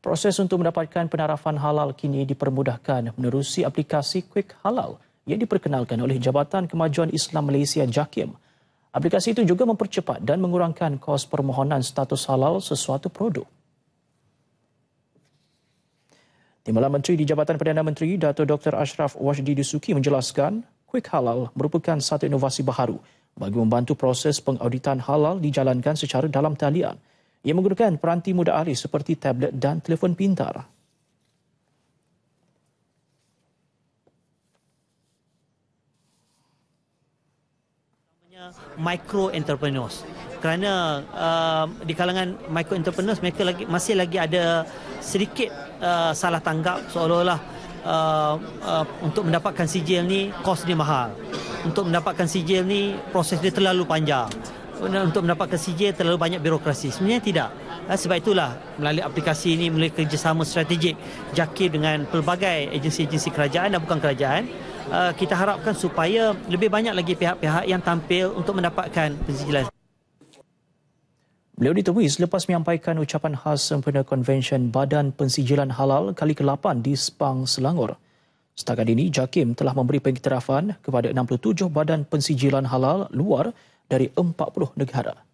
Proses untuk mendapatkan penarafan halal kini dipermudahkan menerusi aplikasi Quick Halal yang diperkenalkan oleh Jabatan Kemajuan Islam Malaysia JAKIM. Aplikasi itu juga mempercepat dan mengurangkan kos permohonan status halal sesuatu produk. Timbalan Menteri di Jabatan Perdana Menteri Dato Dr Ashraf Wajdi Dusuki menjelaskan, Quick Halal merupakan satu inovasi baharu bagi membantu proses pengauditan halal dijalankan secara dalam talian. Ia menggunakan peranti mudah alih seperti tablet dan telefon pintar. micro entrepreneurs kerana uh, di kalangan micro entrepreneurs mereka lagi masih lagi ada sedikit uh, salah tanggap seolah-olah uh, uh, untuk mendapatkan sijil ni kos dia mahal untuk mendapatkan sijil ni proses dia terlalu panjang untuk mendapatkan sijil terlalu banyak birokrasi. Sebenarnya tidak. Eh, sebab itulah melalui aplikasi ini melalui kerjasama strategik JAKIR dengan pelbagai agensi-agensi kerajaan dan bukan kerajaan eh, kita harapkan supaya lebih banyak lagi pihak-pihak yang tampil untuk mendapatkan pensijilan. Beliau ditemui selepas menyampaikan ucapan khas sempena konvensyen Badan Pensijilan Halal kali ke-8 di Sepang, Selangor. Setakat ini, JAKIM telah memberi pengiktirafan kepada 67 badan pensijilan halal luar dari 40 negara.